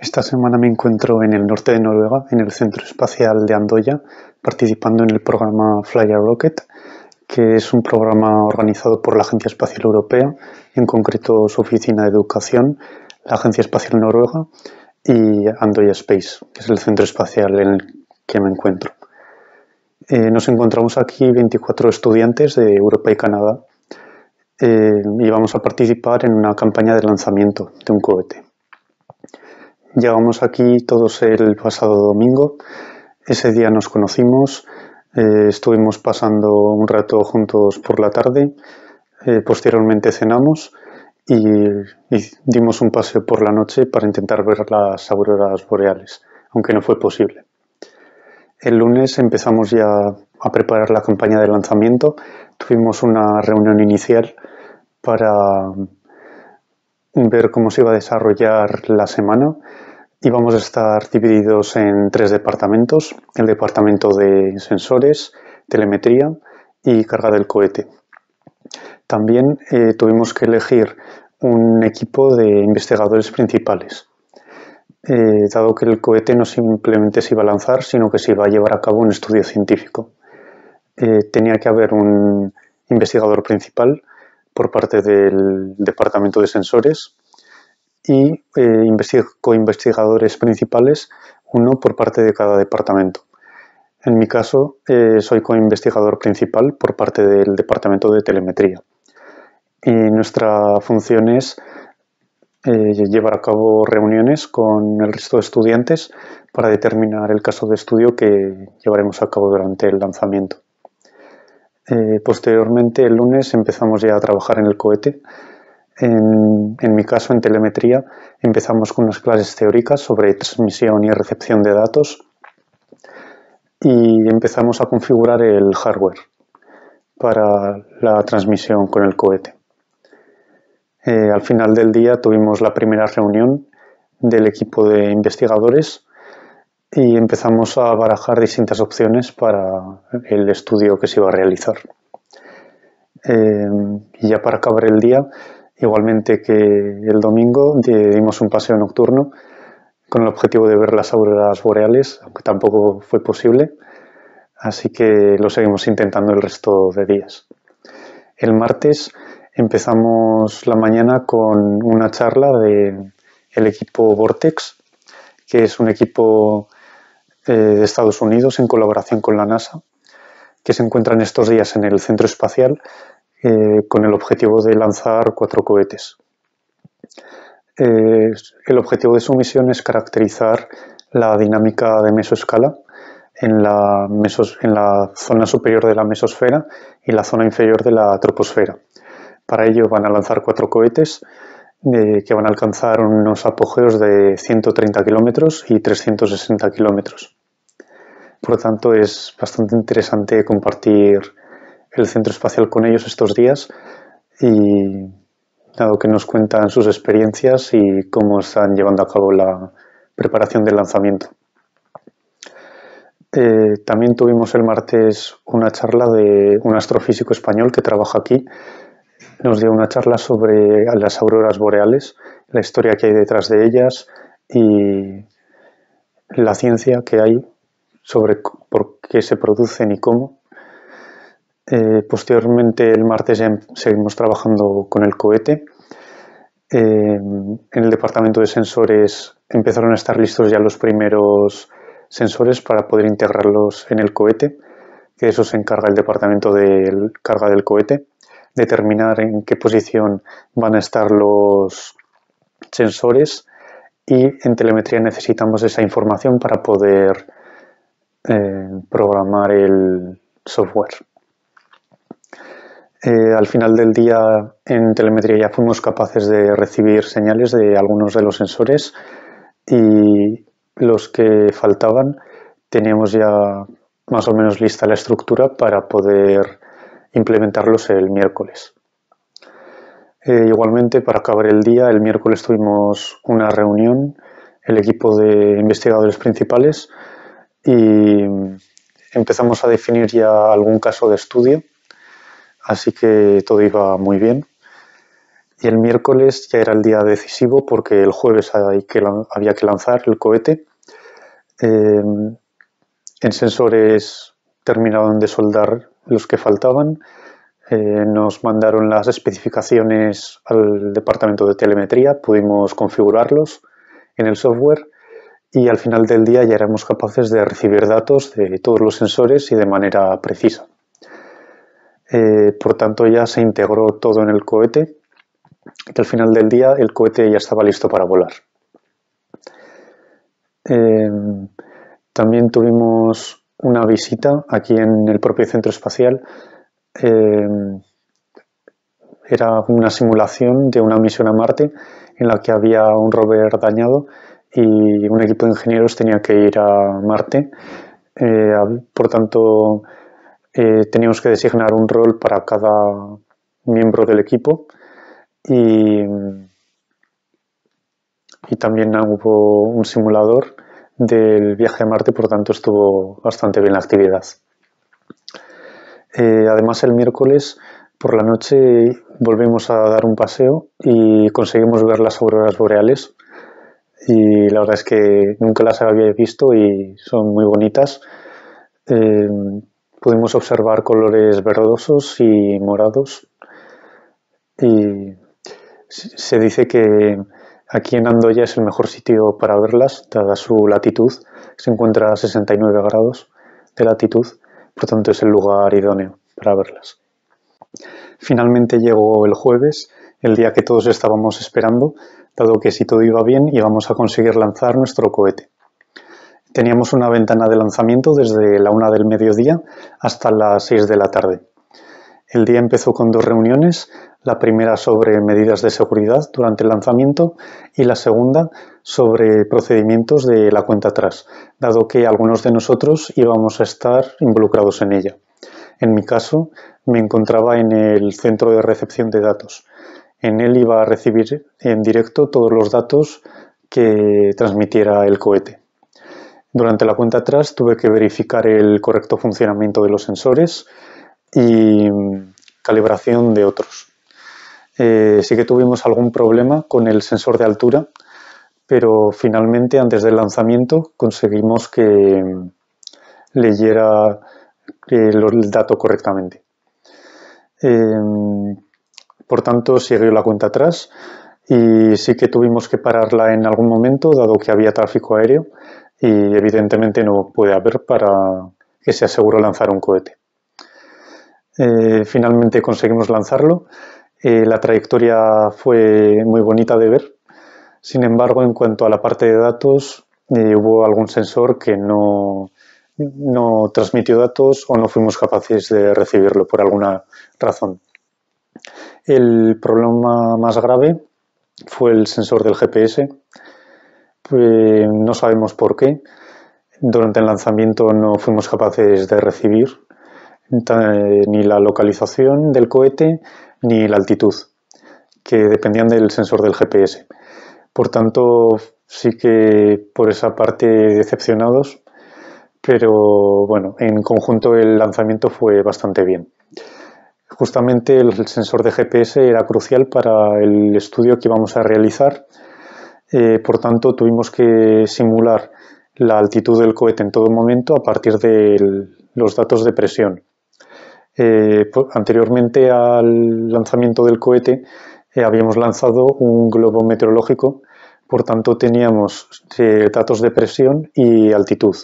Esta semana me encuentro en el norte de Noruega, en el Centro Espacial de Andoya, participando en el programa Flyer Rocket, que es un programa organizado por la Agencia Espacial Europea, en concreto su oficina de educación, la Agencia Espacial Noruega y Andoya Space, que es el centro espacial en el que me encuentro. Eh, nos encontramos aquí 24 estudiantes de Europa y Canadá eh, y vamos a participar en una campaña de lanzamiento de un cohete. Llegamos aquí todos el pasado domingo. Ese día nos conocimos, eh, estuvimos pasando un rato juntos por la tarde, eh, posteriormente cenamos y, y, dimos un paseo por la noche para intentar ver las auroras boreales, aunque no fue posible. El lunes empezamos ya a preparar la campaña de lanzamiento, tuvimos una reunión inicial para ver cómo se iba a desarrollar la semana Íbamos a estar divididos en tres departamentos, el departamento de sensores, telemetría y carga del cohete. También eh, tuvimos que elegir un equipo de investigadores principales, eh, dado que el cohete no simplemente se iba a lanzar, sino que se iba a llevar a cabo un estudio científico. Eh, tenía que haber un investigador principal por parte del departamento de sensores, y eh, investigadores coinvestigadores principales, uno por parte de cada departamento. En mi caso, eh, soy coinvestigador principal por parte del Departamento de Telemetría. Y nuestra función es eh, llevar a cabo reuniones con el resto de estudiantes para determinar el caso de estudio que llevaremos a cabo durante el lanzamiento. Eh, posteriormente, el lunes, empezamos ya a trabajar en el cohete en, mi caso en telemetría, empezamos con unas clases teóricas sobre transmisión y recepción de datos y empezamos a configurar el hardware para la transmisión con el cohete. Eh, al final del día tuvimos la primera reunión del equipo de investigadores y empezamos a barajar distintas opciones para el estudio que se iba a realizar. Eh, y ya para acabar el día, igualmente que el domingo dimos un paseo nocturno con el objetivo de ver las auroras boreales, aunque tampoco fue posible, así que lo seguimos intentando el resto de días. El martes empezamos la mañana con una charla del equipo Vortex, que es un equipo eh, de Estados Unidos en colaboración con la NASA, que se encuentra en estos días en el Centro Espacial eh, con el objetivo de lanzar cuatro cohetes. Eh, el objetivo de su misión es caracterizar la dinámica de mesoescala en la, zona superior de la mesosfera y la zona inferior de la troposfera. Para ello van a lanzar cuatro cohetes eh, que van a alcanzar unos apogeos de 130 kilómetros y 360 kilómetros. Por lo tanto, es bastante interesante compartir el centro espacial con ellos estos días y dado que nos cuentan sus experiencias y cómo están llevando a cabo la preparación del lanzamiento. Eh, también tuvimos el martes una charla de un astrofísico español que trabaja aquí. Nos dio una charla sobre las auroras boreales, la historia que hay detrás de ellas y la ciencia que hay sobre por qué se producen y cómo. Eh, posteriormente, el martes em, seguimos trabajando con el cohete. Eh, en el departamento de sensores empezaron a estar listos ya los primeros sensores para poder integrarlos en el cohete, que eso se encarga el departamento de carga del cohete, determinar en qué posición van a estar los sensores y en telemetría necesitamos esa información para poder eh, programar el software. Eh, al final del día en telemetría ya fuimos capaces de recibir señales de algunos de los sensores y los que faltaban teníamos ya más o menos lista la estructura para poder implementarlos el miércoles. Eh, igualmente, para acabar el día, el miércoles tuvimos una reunión, el equipo de investigadores principales, y empezamos a definir ya algún caso de estudio Así que todo iba muy bien. Y el miércoles ya era el día decisivo porque el jueves había que lanzar el cohete. Em, en sensores terminaron de soldar los que faltaban. Eh, nos mandaron las especificaciones al departamento de telemetría, pudimos configurarlos en el software y al final del día ya éramos capaces de recibir datos de todos los sensores y de manera precisa. Eh, por tanto ya se integró todo en el cohete, que al final del día el cohete ya estaba listo para volar. Eh, también tuvimos una visita aquí en el propio centro espacial. Eh, era una simulación de una misión a Marte en la que había un rover dañado y un equipo de ingenieros tenía que ir a Marte. por tanto, teníamos que designar un rol para cada miembro del equipo y, también hubo un simulador del viaje a Marte, por tanto estuvo bastante bien la actividad. Eh, además el miércoles por la noche volvimos a dar un paseo y conseguimos ver las auroras boreales y la verdad es que nunca las había visto y son muy bonitas. Eh, Pudimos observar colores verdosos y morados y se dice que aquí en Andoya es el mejor sitio para verlas, dada su latitud, se encuentra a 69 grados de latitud, por tanto es el lugar idóneo para verlas. Finalmente llegó el jueves, el día que todos estábamos esperando, dado que si todo iba bien íbamos a conseguir lanzar nuestro cohete. Teníamos una ventana de lanzamiento desde la una del mediodía hasta las 6 de la tarde. El día empezó con dos reuniones, la primera sobre medidas de seguridad durante el lanzamiento y la segunda sobre procedimientos de la cuenta atrás, dado que algunos de nosotros íbamos a estar involucrados en ella. En mi caso, me encontraba en el centro de recepción de datos. En él iba a recibir en directo todos los datos que transmitiera el cohete. Durante la cuenta atrás tuve que verificar el correcto funcionamiento de los sensores y mm, calibración de otros. Eh, sí que tuvimos algún problema con el sensor de altura, pero finalmente antes del lanzamiento conseguimos que mm, leyera eh, el dato correctamente. Em, por tanto, siguió la cuenta atrás y sí que tuvimos que pararla en algún momento, dado que había tráfico aéreo, y evidentemente no puede haber para que se aseguró lanzar un cohete. Eh, finalmente conseguimos lanzarlo. Eh, la trayectoria fue muy bonita de ver. Sin embargo, en cuanto a la parte de datos, eh, hubo algún sensor que no, no transmitió datos o no fuimos capaces de recibirlo por alguna razón. El problema más grave fue el sensor del GPS, eh, no sabemos por qué. Durante el lanzamiento no fuimos capaces de recibir eh, ni la localización del cohete ni la altitud, que dependían del sensor del GPS. Por tanto, sí que por esa parte decepcionados, pero bueno, en conjunto el lanzamiento fue bastante bien. Justamente el sensor de GPS era crucial para el estudio que íbamos a realizar eh, por tanto, tuvimos que simular la altitud del cohete en todo momento a partir de los datos de presión. Eh, anteriormente al lanzamiento del cohete eh, habíamos lanzado un globo meteorológico, por tanto teníamos datos de presión y altitud.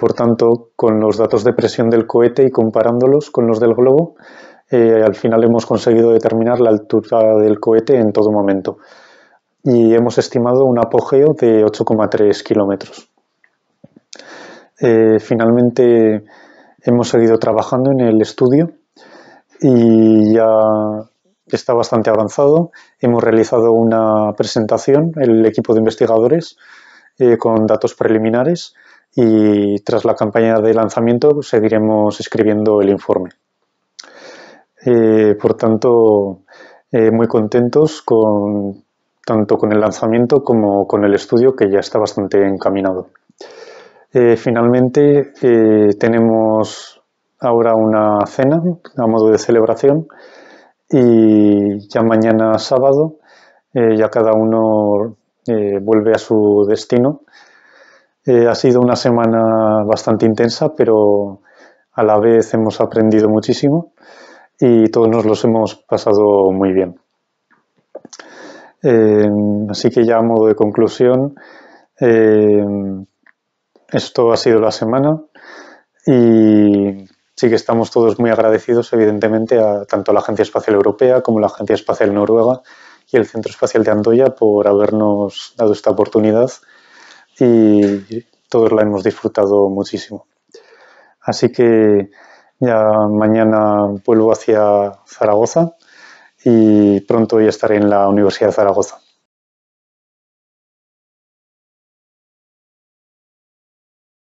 por tanto, con los datos de presión del cohete y comparándolos con los del globo, al final hemos conseguido determinar la altura del cohete en todo momento y hemos estimado un apogeo de 8,3 kilómetros. Eh, finalmente hemos seguido trabajando en el estudio y ya está bastante avanzado. Hemos realizado una presentación, el equipo de investigadores, eh, con datos preliminares y tras la campaña de lanzamiento seguiremos escribiendo el informe. Eh, por tanto, muy contentos con tanto con el lanzamiento como con el estudio que ya está bastante encaminado. Eh, finalmente eh, tenemos ahora una cena a modo de celebración y ya mañana sábado eh, ya cada uno vuelve a su destino. ha sido una semana bastante intensa, pero a la vez hemos aprendido muchísimo y todos nos los hemos pasado muy bien. Eh, así que ya a modo de conclusión, eh, esto ha sido la semana y sí que estamos todos muy agradecidos, evidentemente, a tanto la Agencia Espacial Europea como la Agencia Espacial Noruega y el Centro Espacial de Andoya por habernos dado esta oportunidad y todos la hemos disfrutado muchísimo. Así que ya mañana vuelvo hacia Zaragoza y pronto ya estaré en la Universidad de Zaragoza.